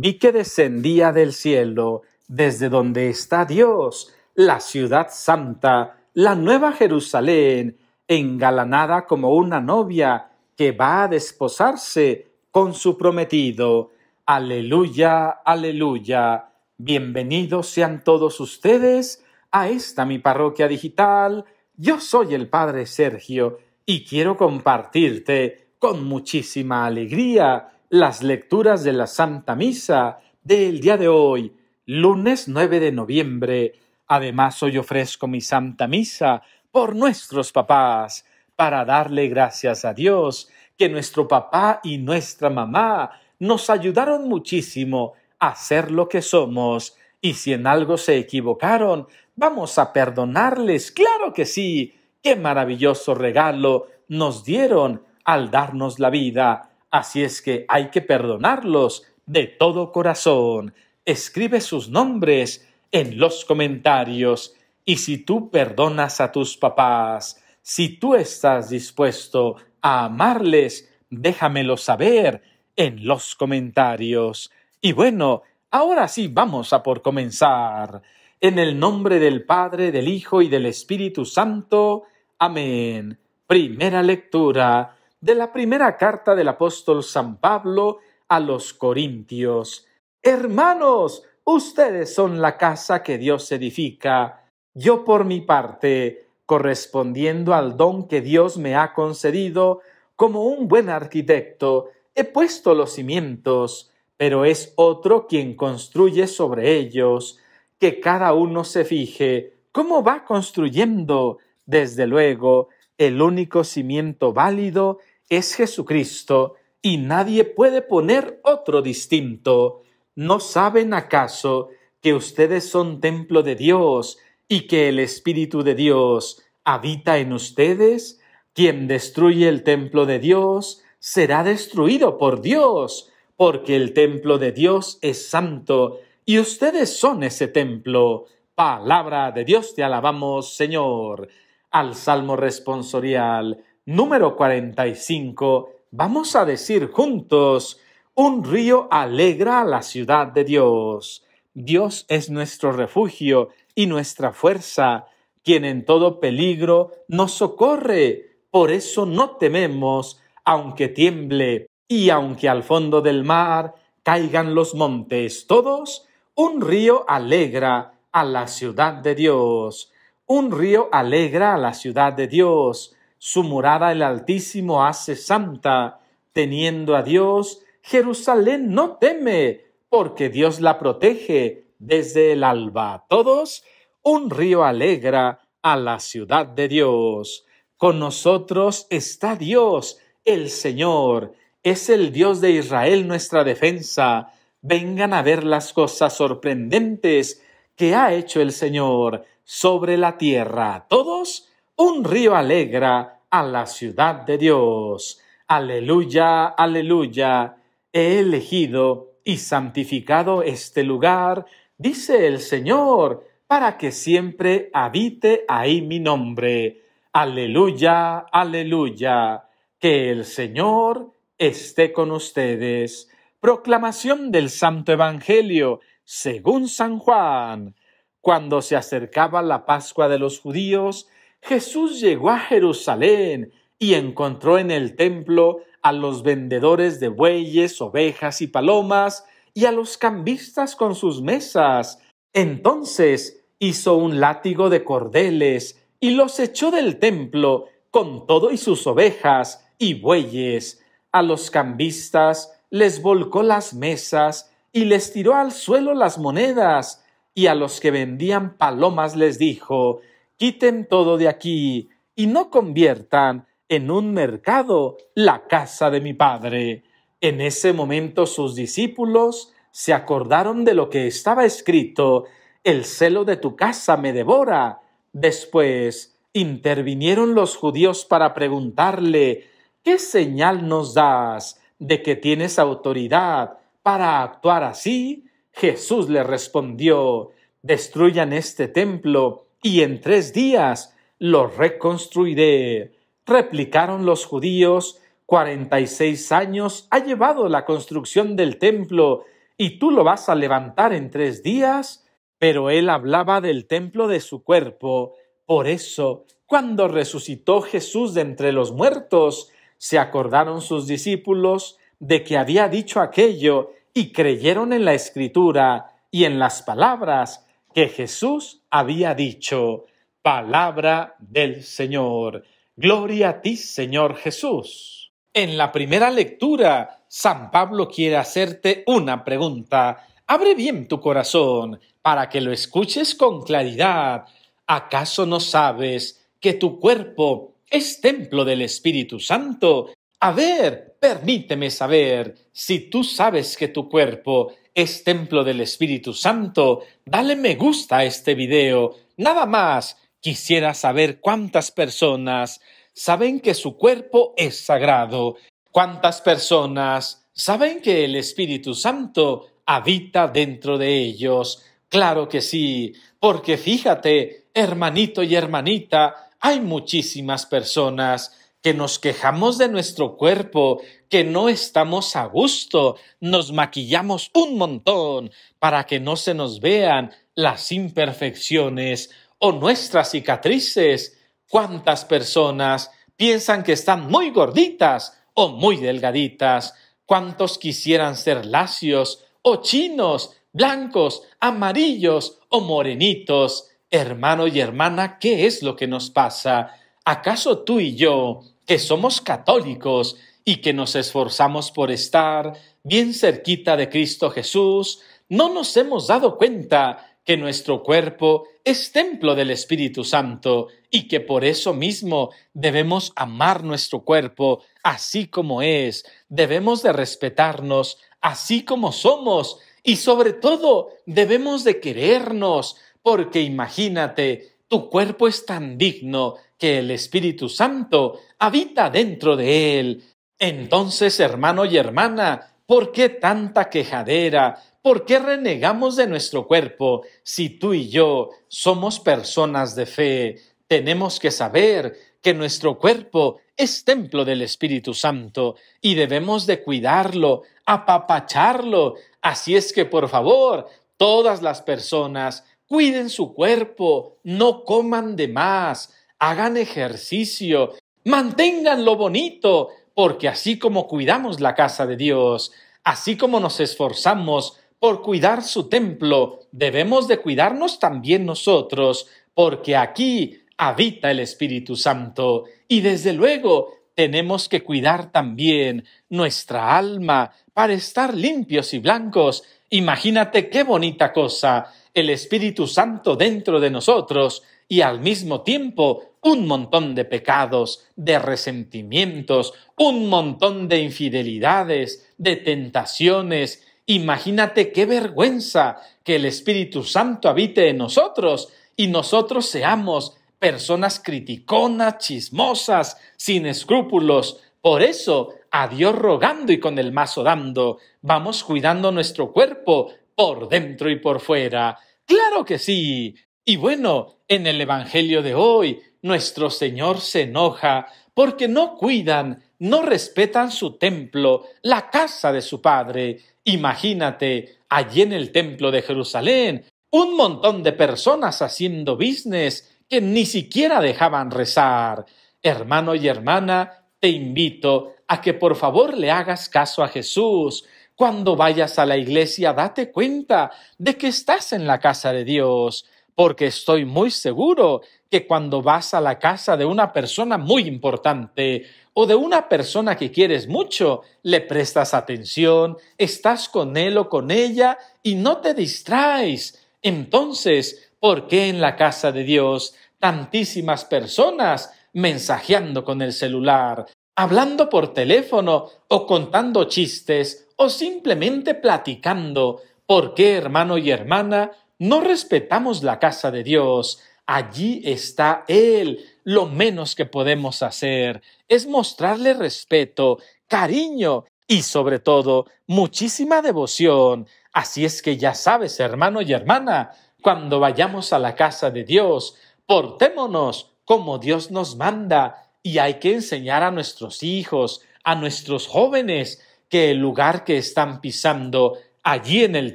vi que descendía del cielo, desde donde está Dios, la ciudad santa, la nueva Jerusalén, engalanada como una novia que va a desposarse con su prometido. Aleluya, aleluya. Bienvenidos sean todos ustedes a esta mi parroquia digital. Yo soy el Padre Sergio y quiero compartirte con muchísima alegría las lecturas de la Santa Misa del día de hoy, lunes 9 de noviembre. Además, hoy ofrezco mi Santa Misa por nuestros papás, para darle gracias a Dios que nuestro papá y nuestra mamá nos ayudaron muchísimo a ser lo que somos. Y si en algo se equivocaron, vamos a perdonarles, claro que sí. Qué maravilloso regalo nos dieron al darnos la vida Así es que hay que perdonarlos de todo corazón. Escribe sus nombres en los comentarios. Y si tú perdonas a tus papás, si tú estás dispuesto a amarles, déjamelo saber en los comentarios. Y bueno, ahora sí vamos a por comenzar. En el nombre del Padre, del Hijo y del Espíritu Santo. Amén. Primera lectura de la primera carta del apóstol San Pablo a los Corintios. Hermanos, ustedes son la casa que Dios edifica. Yo por mi parte, correspondiendo al don que Dios me ha concedido, como un buen arquitecto, he puesto los cimientos, pero es otro quien construye sobre ellos, que cada uno se fije cómo va construyendo. Desde luego, el único cimiento válido es Jesucristo, y nadie puede poner otro distinto. ¿No saben acaso que ustedes son templo de Dios y que el Espíritu de Dios habita en ustedes? Quien destruye el templo de Dios será destruido por Dios, porque el templo de Dios es santo y ustedes son ese templo. Palabra de Dios te alabamos, Señor. Al Salmo responsorial número 45, vamos a decir juntos, un río alegra a la ciudad de Dios. Dios es nuestro refugio y nuestra fuerza, quien en todo peligro nos socorre. Por eso no tememos, aunque tiemble y aunque al fondo del mar caigan los montes todos, un río alegra a la ciudad de Dios. Un río alegra a la ciudad de Dios su morada el Altísimo hace santa, teniendo a Dios, Jerusalén no teme, porque Dios la protege desde el alba. Todos, un río alegra a la ciudad de Dios. Con nosotros está Dios, el Señor, es el Dios de Israel nuestra defensa. Vengan a ver las cosas sorprendentes que ha hecho el Señor sobre la tierra. Todos, un río alegra a la ciudad de Dios. Aleluya, aleluya. He elegido y santificado este lugar, dice el Señor, para que siempre habite ahí mi nombre. Aleluya, aleluya. Que el Señor esté con ustedes. Proclamación del Santo Evangelio según San Juan. Cuando se acercaba la Pascua de los judíos, Jesús llegó a Jerusalén y encontró en el templo a los vendedores de bueyes, ovejas y palomas, y a los cambistas con sus mesas. Entonces hizo un látigo de cordeles y los echó del templo con todo y sus ovejas y bueyes. A los cambistas les volcó las mesas y les tiró al suelo las monedas, y a los que vendían palomas les dijo quiten todo de aquí y no conviertan en un mercado la casa de mi padre. En ese momento sus discípulos se acordaron de lo que estaba escrito, el celo de tu casa me devora. Después intervinieron los judíos para preguntarle, ¿qué señal nos das de que tienes autoridad para actuar así? Jesús le respondió, destruyan este templo y en tres días lo reconstruiré. Replicaron los judíos, cuarenta y seis años ha llevado la construcción del templo, y tú lo vas a levantar en tres días. Pero él hablaba del templo de su cuerpo. Por eso, cuando resucitó Jesús de entre los muertos, se acordaron sus discípulos de que había dicho aquello, y creyeron en la escritura y en las palabras que Jesús había dicho, palabra del Señor. Gloria a ti, Señor Jesús. En la primera lectura, San Pablo quiere hacerte una pregunta. Abre bien tu corazón para que lo escuches con claridad. ¿Acaso no sabes que tu cuerpo es templo del Espíritu Santo? A ver, permíteme saber, si tú sabes que tu cuerpo es templo del Espíritu Santo, dale me gusta a este video. Nada más, quisiera saber cuántas personas saben que su cuerpo es sagrado, cuántas personas saben que el Espíritu Santo habita dentro de ellos. Claro que sí, porque fíjate, hermanito y hermanita, hay muchísimas personas nos quejamos de nuestro cuerpo, que no estamos a gusto, nos maquillamos un montón para que no se nos vean las imperfecciones o nuestras cicatrices. ¿Cuántas personas piensan que están muy gorditas o muy delgaditas? ¿Cuántos quisieran ser lacios o chinos, blancos, amarillos o morenitos? Hermano y hermana, ¿qué es lo que nos pasa? ¿Acaso tú y yo que somos católicos y que nos esforzamos por estar bien cerquita de Cristo Jesús, no nos hemos dado cuenta que nuestro cuerpo es templo del Espíritu Santo y que por eso mismo debemos amar nuestro cuerpo así como es, debemos de respetarnos así como somos y sobre todo debemos de querernos, porque imagínate tu cuerpo es tan digno que el Espíritu Santo habita dentro de él. Entonces, hermano y hermana, ¿por qué tanta quejadera? ¿Por qué renegamos de nuestro cuerpo si tú y yo somos personas de fe? Tenemos que saber que nuestro cuerpo es templo del Espíritu Santo y debemos de cuidarlo, apapacharlo. Así es que, por favor, todas las personas cuiden su cuerpo, no coman de más, hagan ejercicio, manténganlo bonito, porque así como cuidamos la casa de Dios, así como nos esforzamos por cuidar su templo, debemos de cuidarnos también nosotros, porque aquí habita el Espíritu Santo y desde luego tenemos que cuidar también nuestra alma para estar limpios y blancos. Imagínate qué bonita cosa el Espíritu Santo dentro de nosotros y al mismo tiempo un montón de pecados, de resentimientos, un montón de infidelidades, de tentaciones. Imagínate qué vergüenza que el Espíritu Santo habite en nosotros y nosotros seamos personas criticonas, chismosas, sin escrúpulos. Por eso, a Dios rogando y con el mazo dando, vamos cuidando nuestro cuerpo por dentro y por fuera. Claro que sí. Y bueno, en el Evangelio de hoy, nuestro Señor se enoja porque no cuidan, no respetan su templo, la casa de su Padre. Imagínate, allí en el templo de Jerusalén, un montón de personas haciendo business que ni siquiera dejaban rezar. Hermano y hermana, te invito a que por favor le hagas caso a Jesús, cuando vayas a la iglesia, date cuenta de que estás en la casa de Dios, porque estoy muy seguro que cuando vas a la casa de una persona muy importante o de una persona que quieres mucho, le prestas atención, estás con él o con ella y no te distraes. Entonces, ¿por qué en la casa de Dios tantísimas personas mensajeando con el celular, hablando por teléfono o contando chistes o simplemente platicando por qué, hermano y hermana, no respetamos la casa de Dios. Allí está Él. Lo menos que podemos hacer es mostrarle respeto, cariño y sobre todo muchísima devoción. Así es que ya sabes, hermano y hermana, cuando vayamos a la casa de Dios, portémonos como Dios nos manda y hay que enseñar a nuestros hijos, a nuestros jóvenes, que el lugar que están pisando allí en el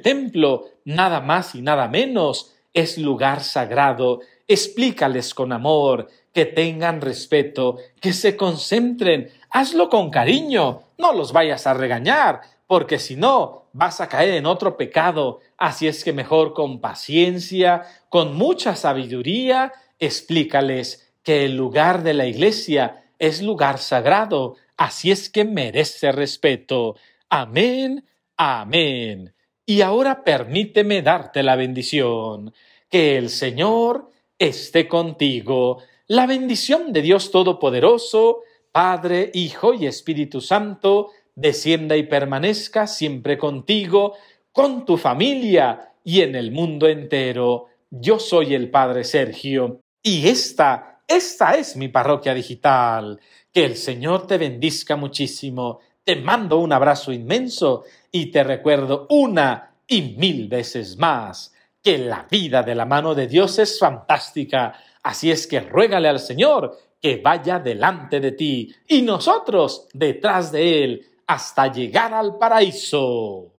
templo, nada más y nada menos, es lugar sagrado. Explícales con amor, que tengan respeto, que se concentren, hazlo con cariño, no los vayas a regañar, porque si no, vas a caer en otro pecado. Así es que mejor con paciencia, con mucha sabiduría, explícales que el lugar de la iglesia es lugar sagrado, Así es que merece respeto. Amén, amén. Y ahora permíteme darte la bendición. Que el Señor esté contigo. La bendición de Dios Todopoderoso, Padre, Hijo y Espíritu Santo, descienda y permanezca siempre contigo, con tu familia y en el mundo entero. Yo soy el Padre Sergio y esta, esta es mi parroquia digital. Que el Señor te bendizca muchísimo. Te mando un abrazo inmenso y te recuerdo una y mil veces más que la vida de la mano de Dios es fantástica. Así es que ruégale al Señor que vaya delante de ti y nosotros detrás de Él hasta llegar al paraíso.